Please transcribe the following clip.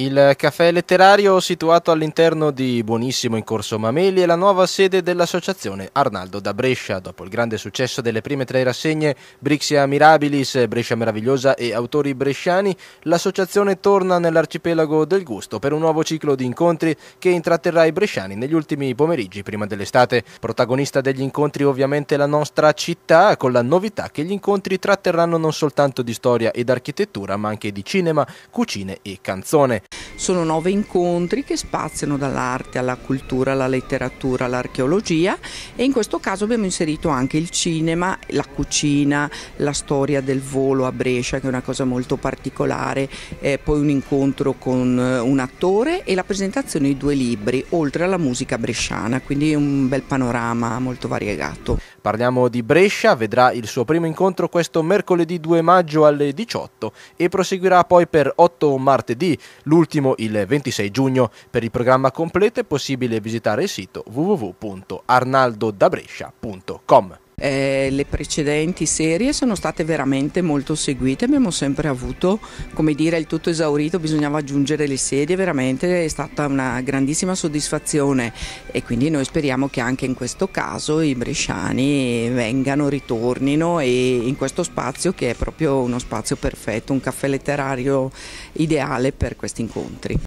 Il caffè letterario situato all'interno di Buonissimo in Corso Mameli è la nuova sede dell'associazione Arnaldo da Brescia. Dopo il grande successo delle prime tre rassegne Brixia Mirabilis, Brescia Meravigliosa e Autori Bresciani, l'associazione torna nell'arcipelago del gusto per un nuovo ciclo di incontri che intratterrà i bresciani negli ultimi pomeriggi prima dell'estate. Protagonista degli incontri ovviamente la nostra città con la novità che gli incontri tratterranno non soltanto di storia ed architettura ma anche di cinema, cucine e canzone. Sono nove incontri che spaziano dall'arte alla cultura, alla letteratura, all'archeologia e in questo caso abbiamo inserito anche il cinema, la cucina, la storia del volo a Brescia che è una cosa molto particolare, eh, poi un incontro con eh, un attore e la presentazione di due libri oltre alla musica bresciana, quindi un bel panorama molto variegato. Parliamo di Brescia, vedrà il suo primo incontro questo mercoledì 2 maggio alle 18 e proseguirà poi per 8 martedì, lunedì l'ultimo il 26 giugno. Per il programma completo è possibile visitare il sito www.arnaldodabrescia.com. Eh, le precedenti serie sono state veramente molto seguite, abbiamo sempre avuto, come dire, il tutto esaurito, bisognava aggiungere le sedie, veramente è stata una grandissima soddisfazione e quindi noi speriamo che anche in questo caso i bresciani vengano, ritornino e in questo spazio che è proprio uno spazio perfetto, un caffè letterario ideale per questi incontri.